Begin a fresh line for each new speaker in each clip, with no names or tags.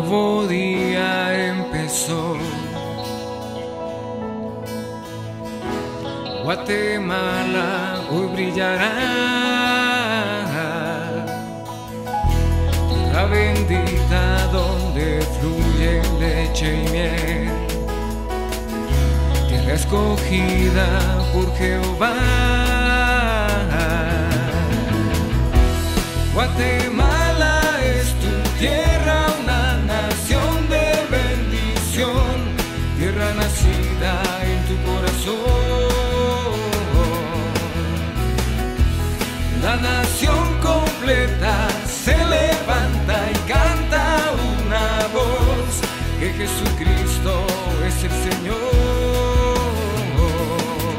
nuevo día empezó. Guatemala hoy brillará. La bendita donde fluye leche y miel. Tierra escogida por Jehová. Jesucristo es el Señor.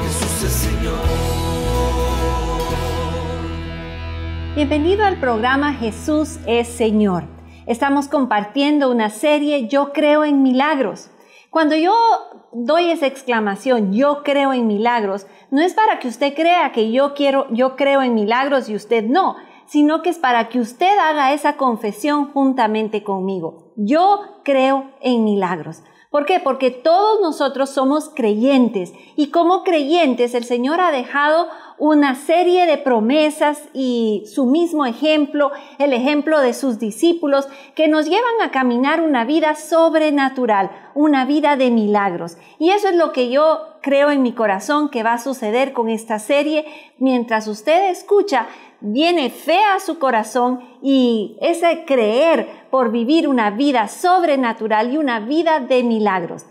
Jesús es Señor. Bienvenido al programa Jesús es Señor. Estamos compartiendo una serie Yo creo en milagros. Cuando yo doy esa exclamación, yo creo en milagros, no es para que usted crea que yo quiero, yo creo en milagros y usted no, sino que es para que usted haga esa confesión juntamente conmigo. Yo creo en milagros. ¿Por qué? Porque todos nosotros somos creyentes y como creyentes el Señor ha dejado una serie de promesas y su mismo ejemplo, el ejemplo de sus discípulos, que nos llevan a caminar una vida sobrenatural, una vida de milagros. Y eso es lo que yo creo en mi corazón que va a suceder con esta serie. Mientras usted escucha, viene fe a su corazón y ese creer por vivir una vida sobrenatural y una vida de milagros.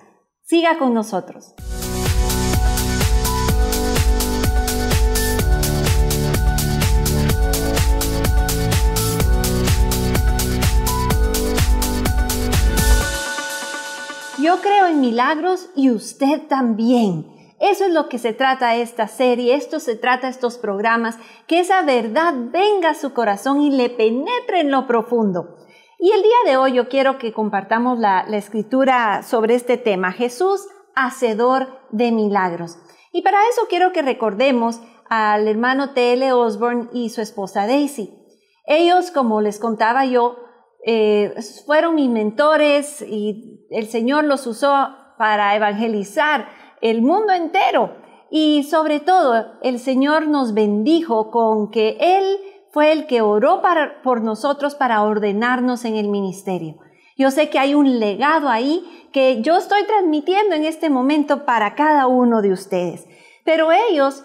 Siga con nosotros. Yo creo en milagros y usted también. Eso es lo que se trata esta serie, esto se trata estos programas, que esa verdad venga a su corazón y le penetre en lo profundo. Y el día de hoy yo quiero que compartamos la, la escritura sobre este tema, Jesús, hacedor de milagros. Y para eso quiero que recordemos al hermano T.L. Osborne y su esposa Daisy. Ellos, como les contaba yo, eh, fueron mis mentores y el Señor los usó para evangelizar el mundo entero. Y sobre todo, el Señor nos bendijo con que Él fue el que oró por nosotros para ordenarnos en el ministerio. Yo sé que hay un legado ahí que yo estoy transmitiendo en este momento para cada uno de ustedes. Pero ellos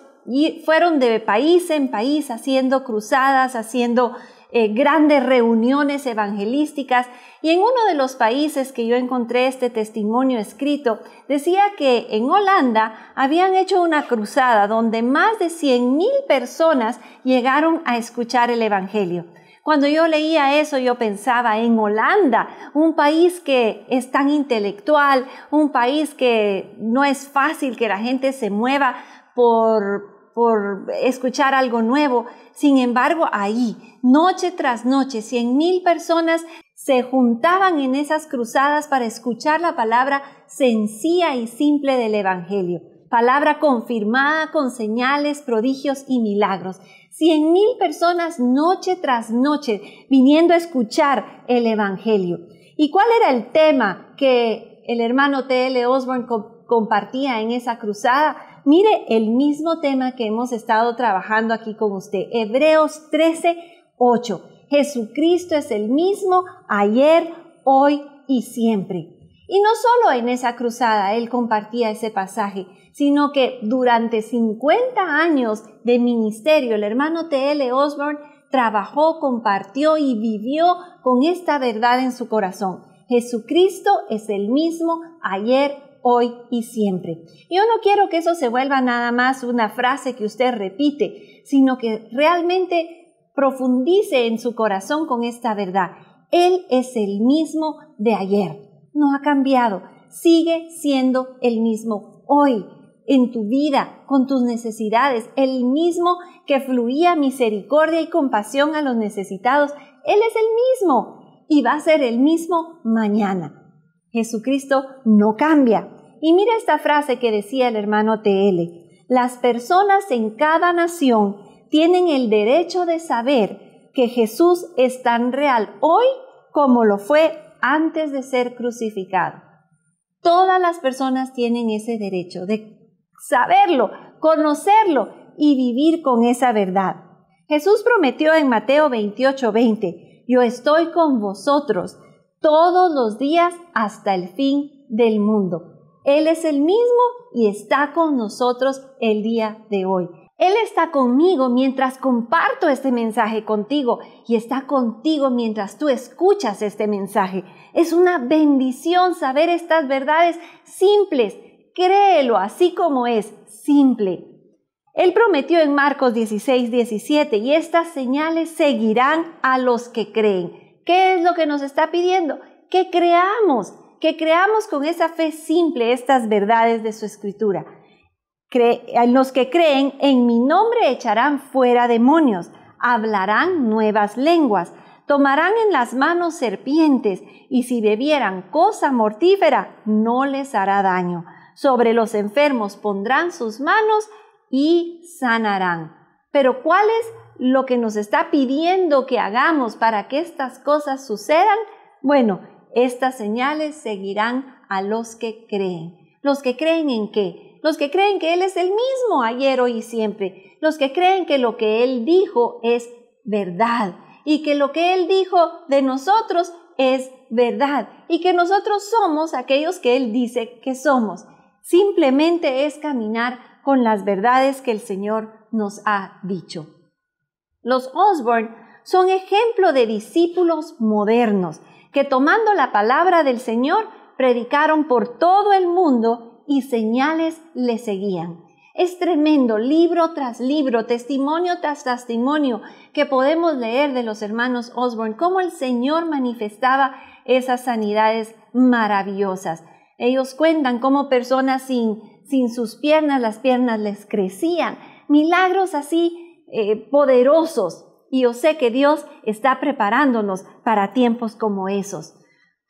fueron de país en país haciendo cruzadas, haciendo eh, grandes reuniones evangelísticas. Y en uno de los países que yo encontré este testimonio escrito, decía que en Holanda habían hecho una cruzada donde más de mil personas llegaron a escuchar el Evangelio. Cuando yo leía eso, yo pensaba en Holanda, un país que es tan intelectual, un país que no es fácil que la gente se mueva por por escuchar algo nuevo. Sin embargo, ahí, noche tras noche, cien mil personas se juntaban en esas cruzadas para escuchar la palabra sencilla y simple del Evangelio, palabra confirmada con señales, prodigios y milagros. Cien mil personas noche tras noche viniendo a escuchar el Evangelio. ¿Y cuál era el tema que el hermano T.L. Osborne compartía en esa cruzada? Mire el mismo tema que hemos estado trabajando aquí con usted, Hebreos 13, 8. Jesucristo es el mismo ayer, hoy y siempre. Y no solo en esa cruzada él compartía ese pasaje, sino que durante 50 años de ministerio el hermano T.L. Osborne trabajó, compartió y vivió con esta verdad en su corazón. Jesucristo es el mismo ayer, hoy y siempre. Yo no quiero que eso se vuelva nada más una frase que usted repite, sino que realmente profundice en su corazón con esta verdad. Él es el mismo de ayer, no ha cambiado, sigue siendo el mismo hoy en tu vida, con tus necesidades, el mismo que fluía misericordia y compasión a los necesitados, Él es el mismo y va a ser el mismo mañana. Jesucristo no cambia. Y mira esta frase que decía el hermano TL. Las personas en cada nación tienen el derecho de saber que Jesús es tan real hoy como lo fue antes de ser crucificado. Todas las personas tienen ese derecho de saberlo, conocerlo y vivir con esa verdad. Jesús prometió en Mateo 28:20, yo estoy con vosotros todos los días hasta el fin del mundo. Él es el mismo y está con nosotros el día de hoy. Él está conmigo mientras comparto este mensaje contigo y está contigo mientras tú escuchas este mensaje. Es una bendición saber estas verdades simples. Créelo así como es, simple. Él prometió en Marcos 16, 17, y estas señales seguirán a los que creen. ¿Qué es lo que nos está pidiendo? Que creamos, que creamos con esa fe simple estas verdades de su escritura. Cre eh, los que creen en mi nombre echarán fuera demonios, hablarán nuevas lenguas, tomarán en las manos serpientes y si bebieran cosa mortífera no les hará daño. Sobre los enfermos pondrán sus manos y sanarán. Pero ¿cuáles? lo que nos está pidiendo que hagamos para que estas cosas sucedan, bueno, estas señales seguirán a los que creen. ¿Los que creen en qué? Los que creen que Él es el mismo ayer, hoy y siempre. Los que creen que lo que Él dijo es verdad y que lo que Él dijo de nosotros es verdad y que nosotros somos aquellos que Él dice que somos. Simplemente es caminar con las verdades que el Señor nos ha dicho. Los Osborne son ejemplo de discípulos modernos que tomando la palabra del Señor predicaron por todo el mundo y señales le seguían. Es tremendo, libro tras libro, testimonio tras testimonio que podemos leer de los hermanos Osborne, cómo el Señor manifestaba esas sanidades maravillosas. Ellos cuentan cómo personas sin, sin sus piernas, las piernas les crecían. Milagros así eh, poderosos. Y yo sé que Dios está preparándonos para tiempos como esos,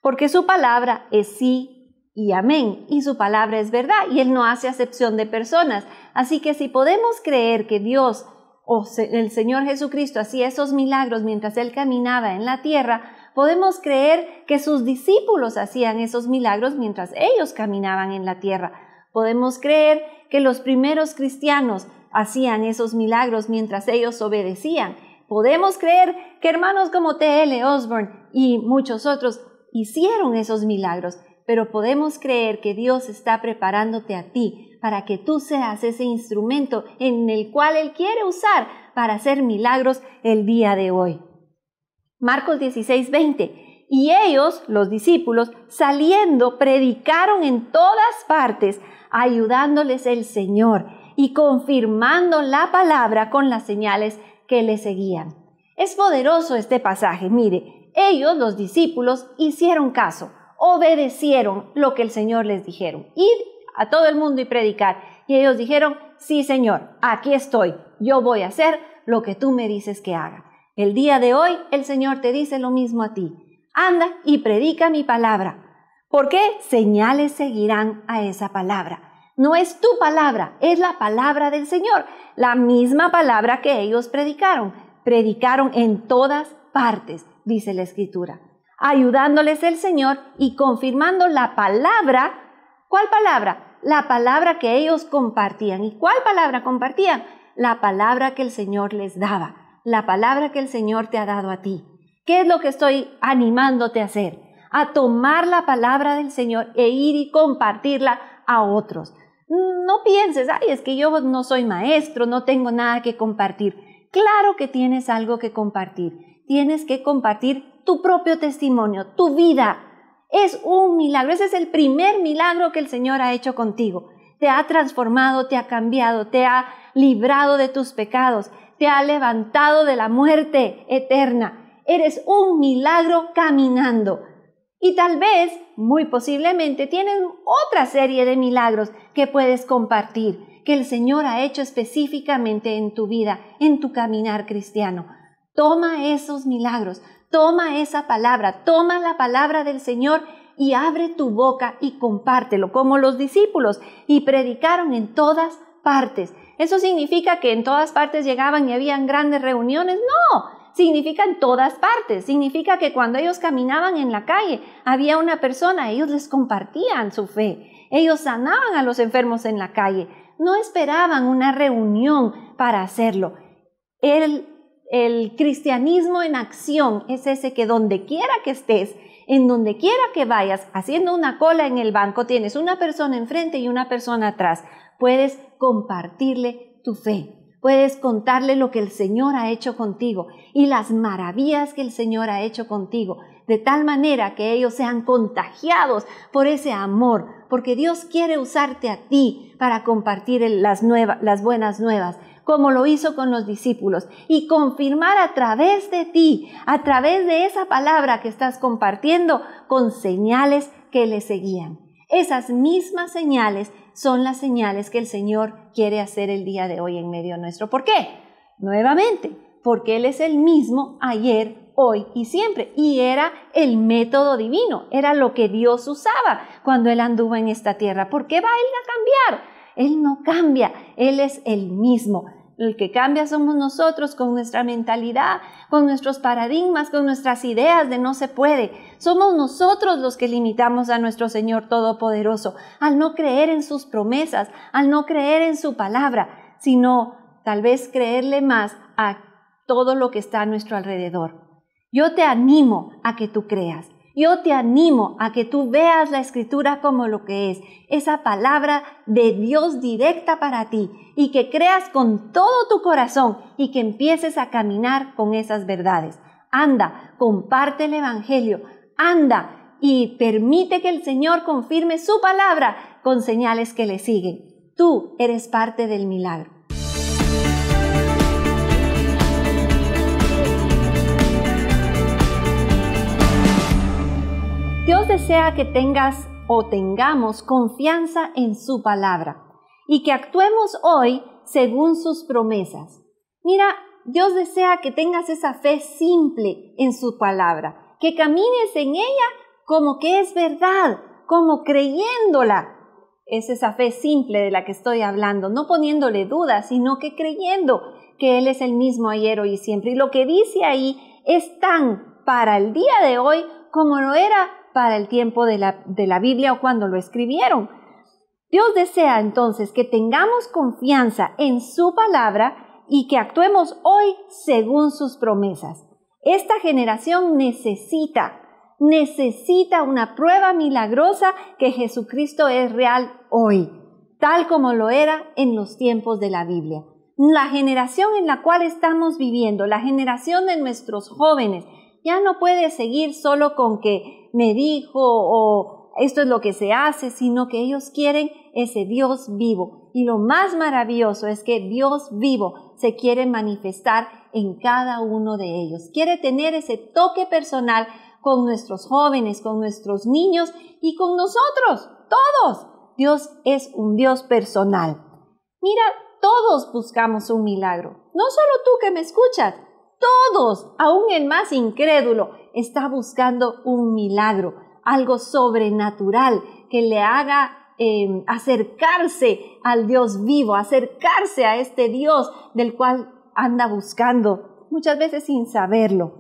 porque su palabra es sí y amén. Y su palabra es verdad y Él no hace acepción de personas. Así que si podemos creer que Dios o el Señor Jesucristo hacía esos milagros mientras Él caminaba en la tierra, podemos creer que sus discípulos hacían esos milagros mientras ellos caminaban en la tierra. Podemos creer que los primeros cristianos hacían esos milagros mientras ellos obedecían. Podemos creer que hermanos como T.L. Osborne y muchos otros hicieron esos milagros, pero podemos creer que Dios está preparándote a ti para que tú seas ese instrumento en el cual Él quiere usar para hacer milagros el día de hoy. Marcos 16.20 y ellos, los discípulos, saliendo, predicaron en todas partes, ayudándoles el Señor y confirmando la palabra con las señales que le seguían. Es poderoso este pasaje, mire, ellos, los discípulos, hicieron caso, obedecieron lo que el Señor les dijeron, ir a todo el mundo y predicar. Y ellos dijeron, sí Señor, aquí estoy, yo voy a hacer lo que tú me dices que haga. El día de hoy el Señor te dice lo mismo a ti anda y predica mi palabra. por qué Señales seguirán a esa palabra. No es tu palabra, es la palabra del Señor, la misma palabra que ellos predicaron. Predicaron en todas partes, dice la Escritura, ayudándoles el Señor y confirmando la palabra. ¿Cuál palabra? La palabra que ellos compartían. ¿Y cuál palabra compartían? La palabra que el Señor les daba, la palabra que el Señor te ha dado a ti. ¿Qué es lo que estoy animándote a hacer? A tomar la palabra del Señor e ir y compartirla a otros. No pienses, ay, es que yo no soy maestro, no tengo nada que compartir. Claro que tienes algo que compartir. Tienes que compartir tu propio testimonio, tu vida. Es un milagro, ese es el primer milagro que el Señor ha hecho contigo. Te ha transformado, te ha cambiado, te ha librado de tus pecados, te ha levantado de la muerte eterna Eres un milagro caminando. Y tal vez, muy posiblemente, tienes otra serie de milagros que puedes compartir, que el Señor ha hecho específicamente en tu vida, en tu caminar cristiano. Toma esos milagros, toma esa palabra, toma la palabra del Señor y abre tu boca y compártelo, como los discípulos, y predicaron en todas partes. ¿Eso significa que en todas partes llegaban y habían grandes reuniones? No, significa en todas partes, significa que cuando ellos caminaban en la calle había una persona, ellos les compartían su fe, ellos sanaban a los enfermos en la calle, no esperaban una reunión para hacerlo. El, cristianismo en acción es ese que donde quiera que estés, en donde quiera que vayas, haciendo una cola en el banco, tienes una persona enfrente y una persona atrás. Puedes compartirle tu fe. Puedes contarle lo que el Señor ha hecho contigo y las maravillas que el Señor ha hecho contigo, de tal manera que ellos sean contagiados por ese amor, porque Dios quiere usarte a ti para compartir las, buenas nuevas, como lo hizo con los discípulos, y confirmar a través de ti, a través de esa palabra que estás compartiendo, con señales que le seguían. Esas mismas señales son las señales que el Señor quiere hacer el día de hoy en medio nuestro. ¿Por qué? Nuevamente, porque Él es el mismo ayer, hoy y siempre. Y era el método divino, era lo que Dios usaba cuando Él anduvo en esta tierra. ¿Por qué va Él a cambiar? Él no cambia, Él es el mismo. El que cambia somos nosotros con nuestra mentalidad, con nuestros paradigmas, con nuestras ideas de no se puede. Somos nosotros los que limitamos a nuestro Señor Todopoderoso al no creer en sus promesas, al no creer en su palabra, sino tal vez creerle más a todo lo que está a nuestro alrededor. Yo te animo a que tú creas. Yo te animo a que tú veas la escritura como lo que es, esa palabra de Dios directa para ti, y que creas con todo tu corazón y que empieces a caminar con esas verdades. Anda, comparte el Evangelio, anda y permite que el Señor confirme su palabra con señales que le siguen. Tú eres parte del milagro. Dios desea que tengas o tengamos confianza en su palabra y que actuemos hoy según sus promesas. Mira, Dios desea que tengas esa fe simple en su palabra, que camines en ella como que es verdad, como creyéndola. Es esa fe simple de la que estoy hablando, no poniéndole dudas, sino que creyendo que Él es el mismo ayer, hoy y siempre. Y lo que dice ahí es tan para el día de hoy como lo era para el tiempo de la, de la Biblia o cuando lo escribieron. Dios desea entonces que tengamos confianza en su palabra y que actuemos hoy según sus promesas. Esta generación necesita, necesita una prueba milagrosa que Jesucristo es real hoy, tal como lo era en los tiempos de la Biblia. La generación en la cual estamos viviendo, la generación de nuestros jóvenes, ya no puede seguir solo con que me dijo o esto es lo que se hace, sino que ellos quieren ese Dios vivo. Y lo más maravilloso es que Dios vivo se quiere manifestar en cada uno de ellos. Quiere tener ese toque personal con nuestros jóvenes, con nuestros niños y con nosotros, todos. Dios es un Dios personal. Mira, todos buscamos un milagro. No solo tú que me escuchas, todos, aún el más incrédulo, está buscando un milagro, algo sobrenatural que le haga em, acercarse al Dios vivo, acercarse a este Dios del cual anda buscando, muchas veces sin saberlo.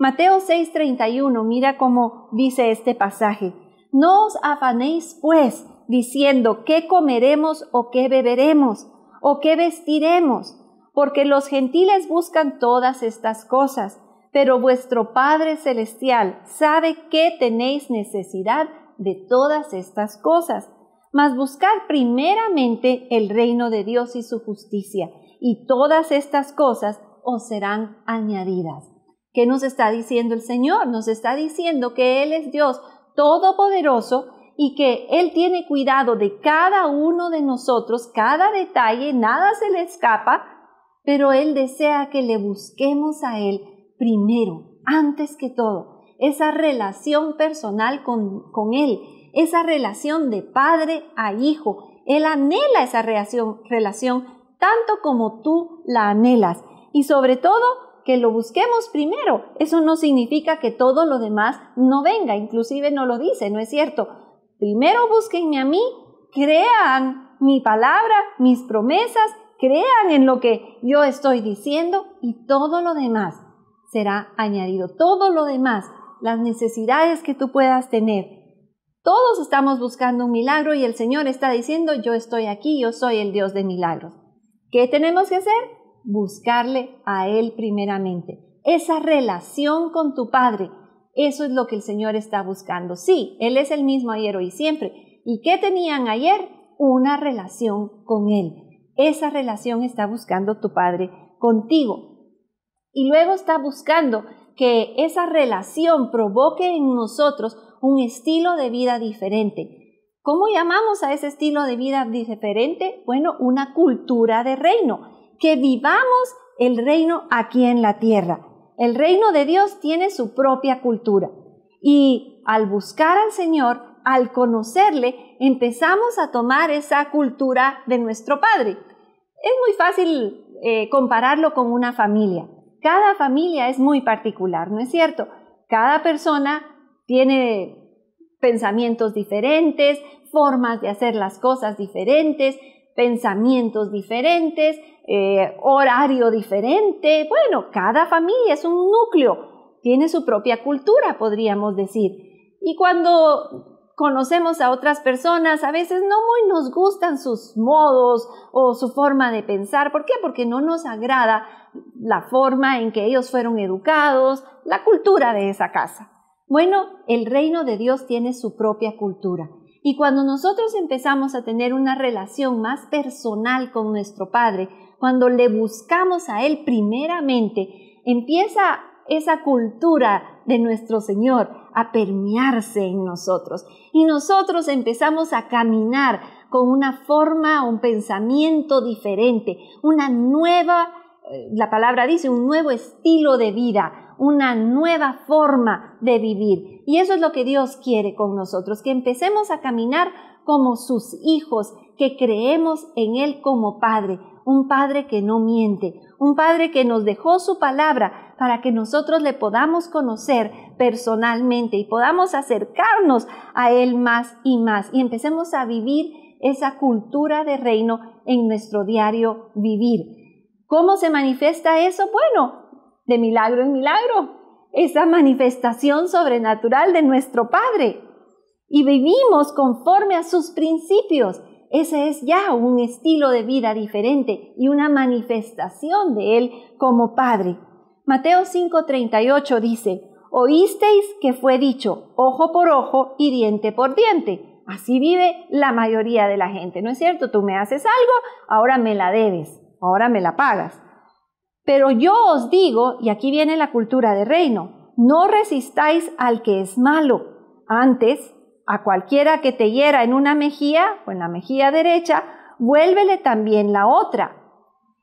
Mateo 6:31, mira cómo dice este pasaje. No os afanéis pues diciendo qué comeremos o qué beberemos o qué vestiremos, porque los gentiles buscan todas estas cosas, pero vuestro Padre Celestial sabe que tenéis necesidad de todas estas cosas. Mas buscad primeramente el reino de Dios y su justicia, y todas estas cosas os serán añadidas. ¿Qué nos está diciendo el Señor? Nos está diciendo que Él es Dios todopoderoso y que Él tiene cuidado de cada uno de nosotros, cada detalle, nada se le escapa, pero Él desea que le busquemos a Él primero, antes que todo, esa relación personal con, Él, esa relación de padre a hijo. Él anhela esa relación, relación tanto como tú la anhelas. Y sobre todo, que lo busquemos primero. Eso no significa que todo lo demás no venga, inclusive no lo dice, ¿no es cierto? Primero búsquenme a mí, crean mi palabra, mis promesas crean en lo que yo estoy diciendo y todo lo demás será añadido. Todo lo demás, las necesidades que tú puedas tener. Todos estamos buscando un milagro y el Señor está diciendo, yo estoy aquí, yo soy el Dios de milagros. ¿Qué tenemos que hacer? Buscarle a Él primeramente. Esa relación con tu Padre, eso es lo que el Señor está buscando. Sí, Él es el mismo ayer, hoy y siempre. ¿Y qué tenían ayer? Una relación con Él. Esa relación está buscando tu Padre contigo. Y luego está buscando que esa relación provoque en nosotros un estilo de vida diferente. ¿Cómo llamamos a ese estilo de vida diferente? Bueno, una cultura de reino, que vivamos el reino aquí en la tierra. El reino de Dios tiene su propia cultura y al buscar al Señor, al conocerle, empezamos a tomar esa cultura de nuestro Padre. Es muy fácil eh, compararlo con una familia. Cada familia es muy particular, ¿no es cierto? Cada persona tiene pensamientos diferentes, formas de hacer las cosas diferentes, pensamientos diferentes, eh, horario diferente. Bueno, cada familia es un núcleo, tiene su propia cultura, podríamos decir. Y cuando conocemos a otras personas, a veces no muy nos gustan sus modos o su forma de pensar. ¿Por qué? Porque no nos agrada la forma en que ellos fueron educados, la cultura de esa casa. Bueno, el reino de Dios tiene su propia cultura. Y cuando nosotros empezamos a tener una relación más personal con nuestro Padre, cuando le buscamos a Él primeramente, empieza esa cultura de nuestro Señor a permearse en nosotros y nosotros empezamos a caminar con una forma, un pensamiento diferente, una nueva, eh, la palabra dice, un nuevo estilo de vida, una nueva forma de vivir. Y eso es lo que Dios quiere con nosotros, que empecemos a caminar como sus hijos, que creemos en Él como Padre, un Padre que no miente, un Padre que nos dejó su palabra para que nosotros le podamos conocer personalmente y podamos acercarnos a Él más y más y empecemos a vivir esa cultura de reino en nuestro diario vivir. ¿Cómo se manifiesta eso? Bueno, de milagro en milagro, esa manifestación sobrenatural de nuestro Padre. Y vivimos conforme a sus principios ese es ya un estilo de vida diferente y una manifestación de Él como Padre. Mateo 5:38 dice, oísteis que fue dicho ojo por ojo y diente por diente. Así vive la mayoría de la gente, ¿no es cierto? Tú me haces algo, ahora me la debes, ahora me la pagas. Pero yo os digo, y aquí viene la cultura de reino, no resistáis al que es malo, antes a cualquiera que te hiera en una mejilla o en la mejilla derecha, vuélvele también la otra.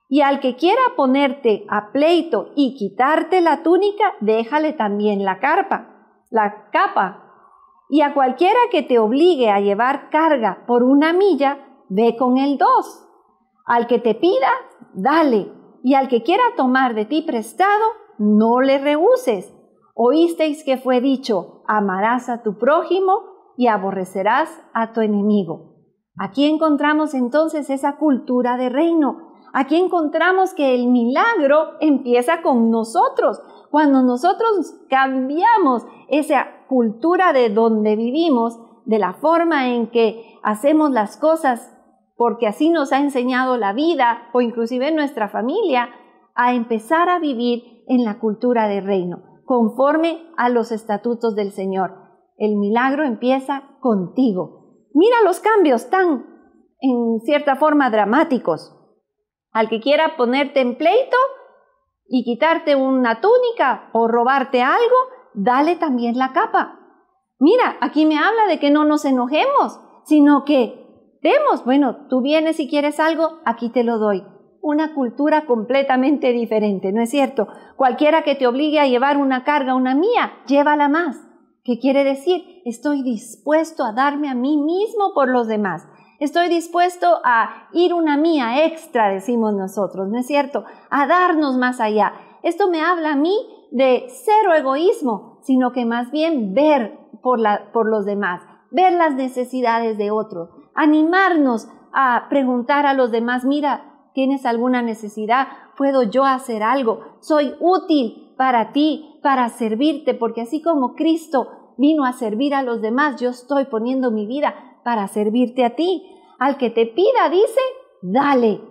Y al que quiera ponerte a pleito y quitarte la túnica, déjale también la carpa, la capa. Y a cualquiera que te obligue a llevar carga por una milla, ve con el dos. Al que te pida, dale. Y al que quiera tomar de ti prestado, no le rehuses. Oísteis que fue dicho, amarás a tu prójimo y aborrecerás a tu enemigo. Aquí encontramos entonces esa cultura de reino. Aquí encontramos que el milagro empieza con nosotros. Cuando nosotros cambiamos esa cultura de donde vivimos, de la forma en que hacemos las cosas, porque así nos ha enseñado la vida o inclusive nuestra familia, a empezar a vivir en la cultura de reino, conforme a los estatutos del Señor. El milagro empieza contigo. Mira los cambios tan, en cierta forma, dramáticos. Al que quiera ponerte en pleito y quitarte una túnica o robarte algo, dale también la capa. Mira, aquí me habla de que no nos enojemos, sino que demos, bueno, tú vienes y quieres algo, aquí te lo doy. Una cultura completamente diferente, ¿no es cierto? Cualquiera que te obligue a llevar una carga, una mía, llévala más. ¿Qué quiere decir? Estoy dispuesto a darme a mí mismo por los demás. Estoy dispuesto a ir una mía extra, decimos nosotros, ¿no es cierto? A darnos más allá. Esto me habla a mí de cero egoísmo, sino que más bien ver por, la, por los demás, ver las necesidades de otro, animarnos a preguntar a los demás, mira, ¿tienes alguna necesidad? ¿Puedo yo hacer algo? ¿Soy útil? para ti, para servirte, porque así como Cristo vino a servir a los demás, yo estoy poniendo mi vida para servirte a ti. Al que te pida, dice, dale.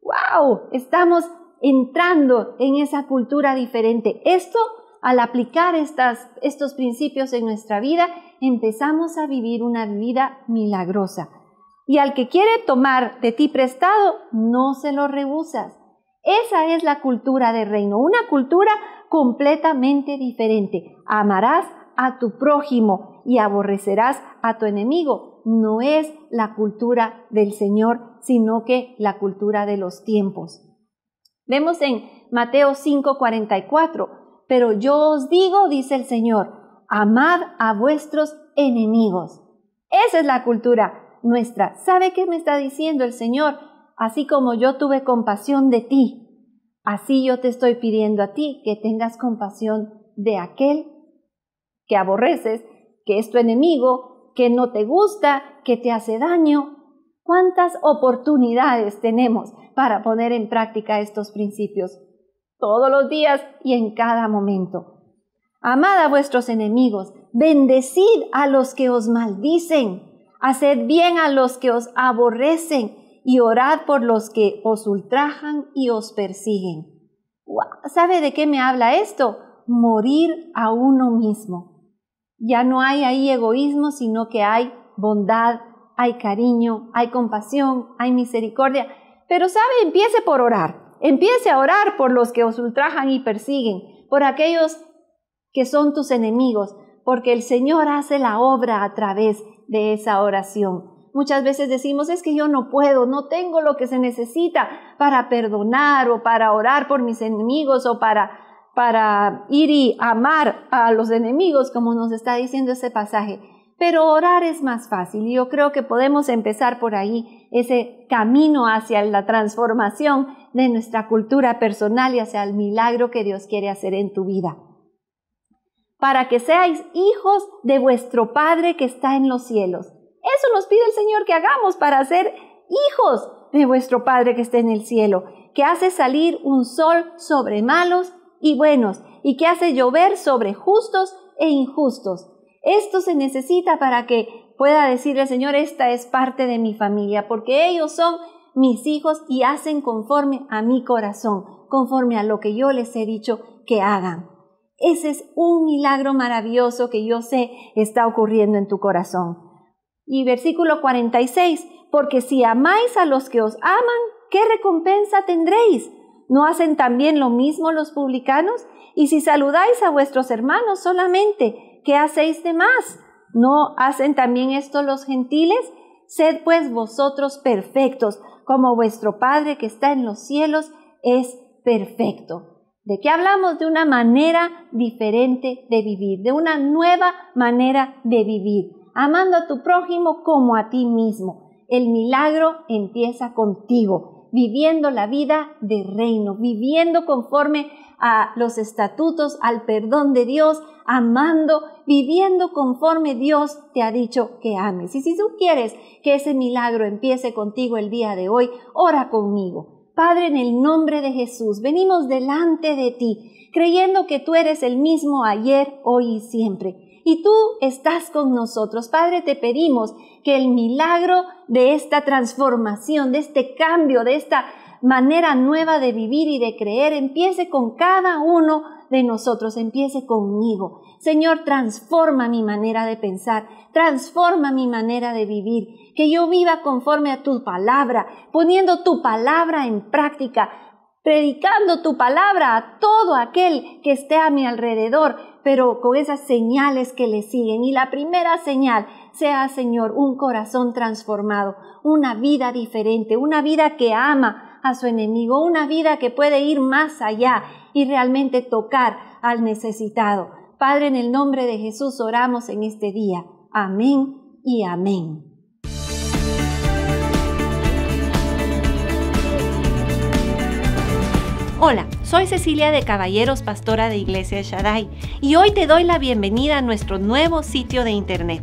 ¡Wow! Estamos entrando en esa cultura diferente. Esto, al aplicar estos principios en nuestra vida, empezamos a vivir una vida milagrosa. Y al que quiere tomar de ti prestado, no se lo rehusas. Esa es la cultura de reino, una cultura completamente diferente. Amarás a tu prójimo y aborrecerás a tu enemigo. No es la cultura del Señor, sino que la cultura de los tiempos. Vemos en Mateo 5:44, pero yo os digo, dice el Señor, amad a vuestros enemigos. Esa es la cultura nuestra. ¿Sabe qué me está diciendo el Señor? así como yo tuve compasión de ti, así yo te estoy pidiendo a ti que tengas compasión de aquel que aborreces, que es tu enemigo, que no te gusta, que te hace daño. ¿Cuántas oportunidades tenemos para poner en práctica estos principios? Todos los días y en cada momento. Amad a vuestros enemigos, bendecid a los que os maldicen, haced bien a los que os aborrecen, y orad por los que os ultrajan y os persiguen. ¿Sabe de qué me habla esto? Morir a uno mismo. Ya no hay ahí egoísmo, sino que hay bondad, hay cariño, hay compasión, hay misericordia. Pero sabe, empiece por orar. Empiece a orar por los que os ultrajan y persiguen, por aquellos que son tus enemigos, porque el Señor hace la obra a través de esa oración. Muchas veces decimos, es que yo no puedo, no tengo lo que se necesita para perdonar o para orar por mis enemigos o para, para ir y amar a los enemigos, como nos está diciendo ese pasaje. Pero orar es más fácil y yo creo que podemos empezar por ahí, ese camino hacia la transformación de nuestra cultura personal y hacia el milagro que Dios quiere hacer en tu vida. Para que seáis hijos de vuestro Padre que está en los cielos. Eso nos pide el Señor que hagamos para ser hijos de vuestro Padre que está en el cielo, que hace salir un sol sobre malos y buenos, y que hace llover sobre justos e injustos. Esto se necesita para que pueda decirle Señor, esta es parte de mi familia, porque ellos son mis hijos y hacen conforme a mi corazón, conforme a lo que yo les he dicho que hagan. Ese es un milagro maravilloso que yo sé está ocurriendo en tu corazón. Y versículo 46, porque si amáis a los que os aman, ¿qué recompensa tendréis? ¿No hacen también lo mismo los publicanos? Y si saludáis a vuestros hermanos solamente, ¿qué hacéis de más? ¿No hacen también esto los gentiles? Sed pues vosotros perfectos, como vuestro Padre que está en los cielos es perfecto. ¿De qué hablamos? De una manera diferente de vivir, de una nueva manera de vivir amando a tu prójimo como a ti mismo. El milagro empieza contigo, viviendo la vida de reino, viviendo conforme a los estatutos, al perdón de Dios, amando, viviendo conforme Dios te ha dicho que ames. Y si tú quieres que ese milagro empiece contigo el día de hoy, ora conmigo. Padre, en el nombre de Jesús, venimos delante de ti, creyendo que tú eres el mismo ayer, hoy y siempre y tú estás con nosotros. Padre, te pedimos que el milagro de esta transformación, de este cambio, de esta manera nueva de vivir y de creer empiece con cada uno de nosotros, empiece conmigo. Señor, transforma mi manera de pensar, transforma mi manera de vivir, que yo viva conforme a tu palabra, poniendo tu palabra en práctica, predicando tu palabra a todo aquel que esté a mi alrededor, pero con esas señales que le siguen. Y la primera señal sea, Señor, un corazón transformado, una vida diferente, una vida que ama a su enemigo, una vida que puede ir más allá y realmente tocar al necesitado. Padre, en el nombre de Jesús oramos en este día. Amén y amén. Hola, soy Cecilia de Caballeros, pastora de Iglesia Shaddai, y hoy te doy la bienvenida a nuestro nuevo sitio de internet.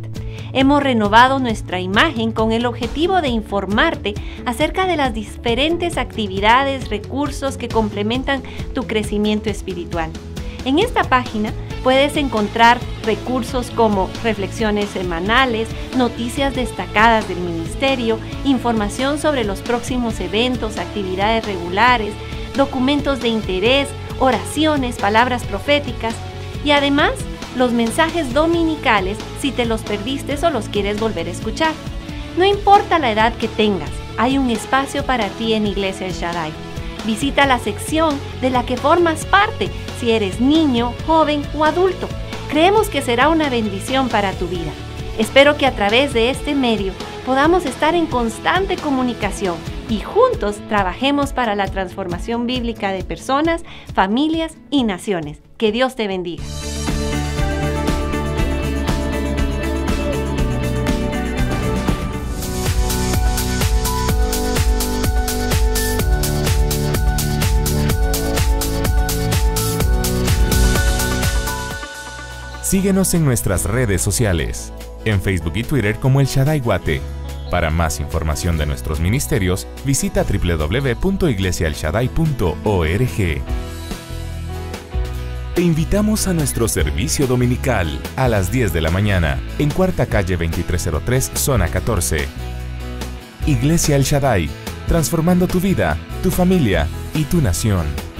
Hemos renovado nuestra imagen con el objetivo de informarte acerca de las diferentes actividades, recursos que complementan tu crecimiento espiritual. En esta página puedes encontrar recursos como reflexiones semanales, noticias destacadas del ministerio, información sobre los próximos eventos, actividades regulares, documentos de interés, oraciones, palabras proféticas y además los mensajes dominicales si te los perdiste o los quieres volver a escuchar. No importa la edad que tengas, hay un espacio para ti en Iglesia El Shaddai. Visita la sección de la que formas parte si eres niño, joven o adulto. Creemos que será una bendición para tu vida. Espero que a través de este medio podamos estar en constante comunicación y juntos trabajemos para la transformación bíblica de personas, familias y naciones. Que Dios te bendiga. Síguenos en nuestras redes sociales, en Facebook y Twitter como El Shaddai Guate para más información de nuestros ministerios, visita www.iglesialshaddai.org. Te invitamos a nuestro servicio dominical a las 10 de la mañana en Cuarta Calle 2303, Zona 14. Iglesia El Shaddai, transformando tu vida, tu familia y tu nación.